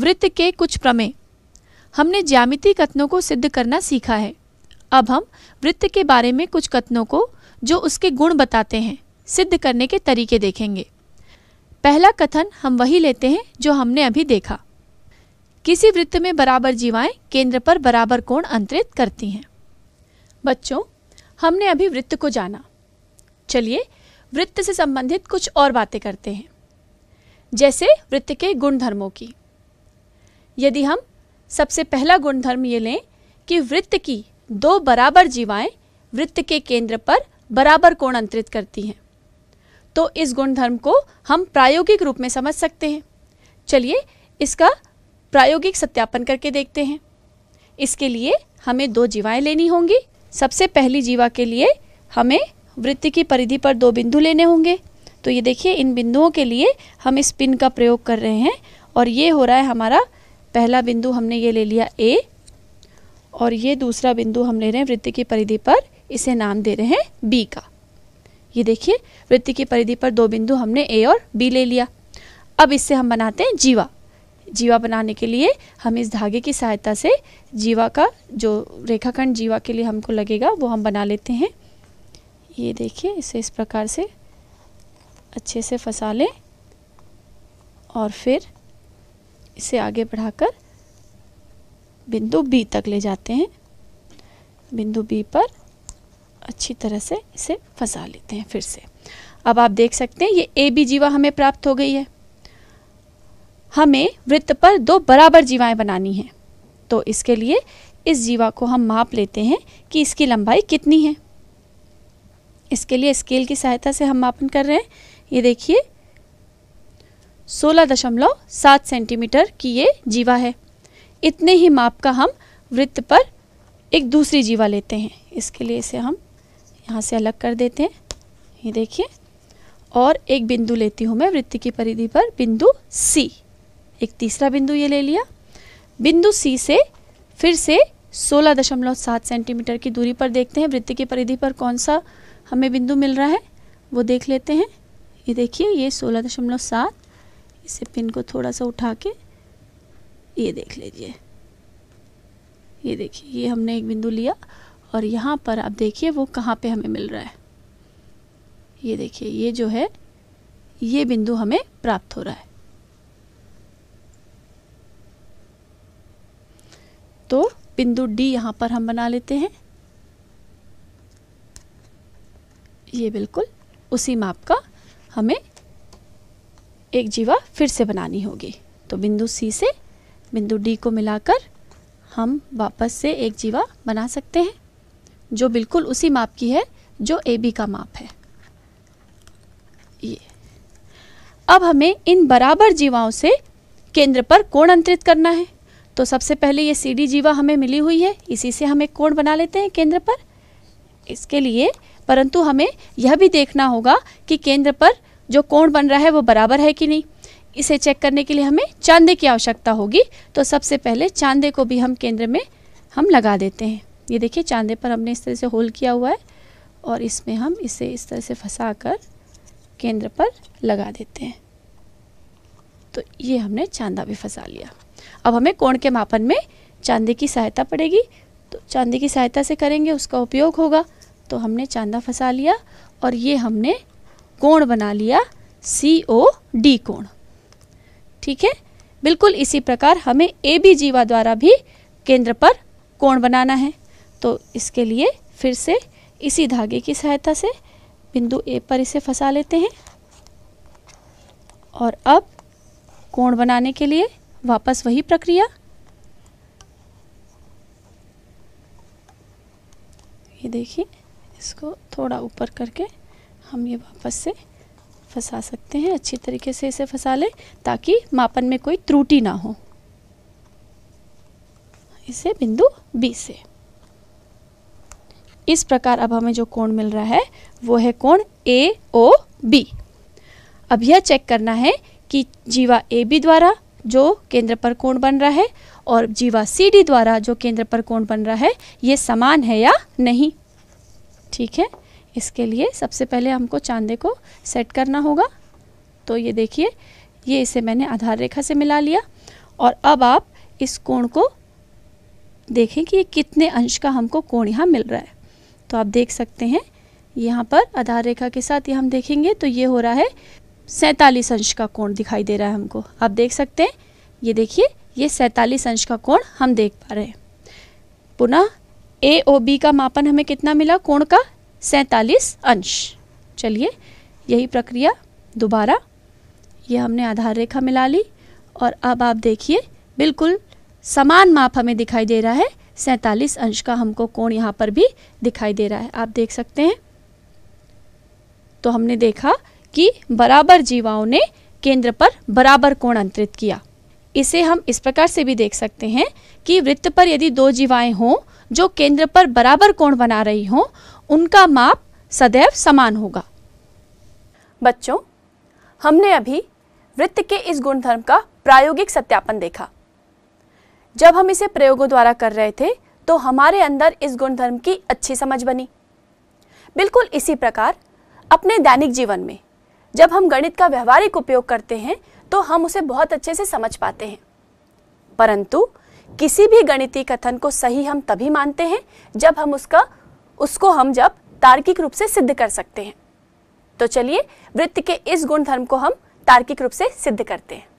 वृत्त के कुछ प्रमेय हमने ज्यामिति कथनों को सिद्ध करना सीखा है अब हम वृत्त के बारे में कुछ कथनों को जो उसके गुण बताते हैं सिद्ध करने के तरीके देखेंगे पहला कथन हम वही लेते हैं जो हमने अभी देखा किसी वृत्त में बराबर जीवाएं केंद्र पर बराबर कोण अंतरित करती हैं बच्चों हमने अभी वृत्त को जाना चलिए वृत्त से संबंधित कुछ और बातें करते हैं जैसे वृत्त के गुण धर्मों की यदि हम सबसे पहला गुणधर्म ये लें कि वृत्त की दो बराबर जीवाएं वृत्त के केंद्र पर बराबर कोण अंतरित करती हैं तो इस गुणधर्म को हम प्रायोगिक रूप में समझ सकते हैं चलिए इसका प्रायोगिक सत्यापन करके देखते हैं इसके लिए हमें दो जीवाएं लेनी होंगी सबसे पहली जीवा के लिए हमें वृत्त की परिधि पर दो बिंदु लेने होंगे तो ये देखिए इन बिंदुओं के लिए हम इस पिन का प्रयोग कर रहे हैं और ये हो रहा है हमारा पहला बिंदु हमने ये ले लिया ए और ये दूसरा बिंदु हम ले रहे हैं वृत्त की परिधि पर इसे नाम दे रहे हैं बी का ये देखिए वृत्ति की परिधि पर दो बिंदु हमने ए और बी ले लिया अब इससे हम बनाते हैं जीवा जीवा बनाने के लिए हम इस धागे की सहायता से जीवा का जो रेखाखंड जीवा के लिए हमको लगेगा वो हम बना लेते हैं ये देखिए इसे इस प्रकार से अच्छे से फंसा लें और फिर इसे आगे बढ़ाकर बिंदु बी तक ले जाते हैं बिंदु बी पर अच्छी तरह से इसे फंसा लेते हैं फिर से अब आप देख सकते हैं ये ए बी जीवा हमें प्राप्त हो गई है हमें वृत्त पर दो बराबर जीवाएं बनानी हैं तो इसके लिए इस जीवा को हम माप लेते हैं कि इसकी लंबाई कितनी है इसके लिए स्केल की सहायता से हम मापन कर रहे हैं ये देखिए 16.7 सेंटीमीटर की ये जीवा है इतने ही माप का हम वृत्त पर एक दूसरी जीवा लेते हैं इसके लिए इसे हम यहाँ से अलग कर देते हैं ये देखिए और एक बिंदु लेती हूँ मैं वृत्त की परिधि पर बिंदु सी एक तीसरा बिंदु ये ले लिया बिंदु सी से फिर से 16.7 सेंटीमीटर की दूरी पर देखते हैं वृत्त की परिधि पर कौन सा हमें बिंदु मिल रहा है वो देख लेते हैं ये देखिए ये सोलह इसे पिन को थोड़ा सा उठा के ये देख लीजिए ये देखिए ये हमने एक बिंदु लिया और यहाँ पर आप देखिए वो कहाँ पे हमें मिल रहा है ये देखिए ये जो है ये बिंदु हमें प्राप्त हो रहा है तो बिंदु डी यहाँ पर हम बना लेते हैं ये बिल्कुल उसी माप का हमें एक जीवा फिर से बनानी होगी तो बिंदु सी से बिंदु डी को मिलाकर हम वापस से एक जीवा बना सकते हैं जो बिल्कुल उसी माप की है जो ए बी का माप है ये अब हमें इन बराबर जीवाओं से केंद्र पर कोण अंतरित करना है तो सबसे पहले ये सी डी जीवा हमें मिली हुई है इसी से हम एक कोण बना लेते हैं केंद्र पर इसके लिए परंतु हमें यह भी देखना होगा कि केंद्र पर जो कोण बन रहा है वो बराबर है कि नहीं इसे चेक करने के लिए हमें चांदे की आवश्यकता होगी तो सबसे पहले चांदे को भी हम केंद्र में हम लगा देते हैं ये देखिए चांदे पर हमने इस तरह से होल किया हुआ है और इसमें हम इसे इस तरह से फंसा कर केंद्र पर लगा देते हैं तो ये हमने चांदा भी फंसा लिया अब हमें कोण के मापन में चांदे की सहायता पड़ेगी तो चांदी की सहायता से करेंगे उसका उपयोग होगा तो हमने चांदा फंसा लिया और ये हमने कोण बना लिया सी ओ डी कोण ठीक है बिल्कुल इसी प्रकार हमें ए बी जीवा द्वारा भी केंद्र पर कोण बनाना है तो इसके लिए फिर से इसी धागे की सहायता से बिंदु ए पर इसे फंसा लेते हैं और अब कोण बनाने के लिए वापस वही प्रक्रिया ये देखिए इसको थोड़ा ऊपर करके हम ये वापस से फंसा सकते हैं अच्छी तरीके से इसे फंसा लें ताकि मापन में कोई त्रुटि ना हो इसे बिंदु बी से इस प्रकार अब हमें जो कोण मिल रहा है वो है कोण ए ओ बी अब यह चेक करना है कि जीवा ए बी द्वारा जो केंद्र पर कोण बन रहा है और जीवा सी डी द्वारा जो केंद्र पर कोण बन रहा है ये समान है या नहीं ठीक है इसके लिए सबसे पहले हमको चांदे को सेट करना होगा तो ये देखिए ये इसे मैंने आधार रेखा से मिला लिया और अब आप इस कोण को देखें कि ये कितने अंश का हमको कोण यहाँ मिल रहा है तो आप देख सकते हैं यहाँ पर आधार रेखा के साथ ये हम देखेंगे तो ये हो रहा है सैंतालीस अंश का कोण दिखाई दे रहा है हमको आप देख सकते हैं ये देखिए ये सैंतालीस अंश का कोण हम देख पा रहे हैं पुनः ए ओ बी का मापन हमें कितना मिला कोण का सैतालीस अंश चलिए यही प्रक्रिया दोबारा ये हमने आधार रेखा मिला ली और अब आप देखिए बिल्कुल समान माप हमें दिखाई दे रहा है सैतालीस अंश का हमको कोण यहाँ पर भी दिखाई दे रहा है आप देख सकते हैं तो हमने देखा कि बराबर जीवाओं ने केंद्र पर बराबर कोण अंतरित किया इसे हम इस प्रकार से भी देख सकते हैं कि वृत्त पर यदि दो जीवाएं हों जो केंद्र पर बराबर कोण बना रही हों उनका माप सदैव समान होगा बच्चों हमने अभी वृत्त के इस गुणधर्म का प्रायोगिक सत्यापन देखा जब हम इसे प्रयोगों द्वारा कर रहे थे तो हमारे अंदर इस गुणधर्म की अच्छी समझ बनी बिल्कुल इसी प्रकार अपने दैनिक जीवन में जब हम गणित का व्यवहारिक उपयोग करते हैं तो हम उसे बहुत अच्छे से समझ पाते हैं परंतु किसी भी गणितीय कथन को सही हम तभी मानते हैं जब हम उसका उसको हम जब तार्किक रूप से सिद्ध कर सकते हैं तो चलिए वृत्त के इस गुण धर्म को हम तार्किक रूप से सिद्ध करते हैं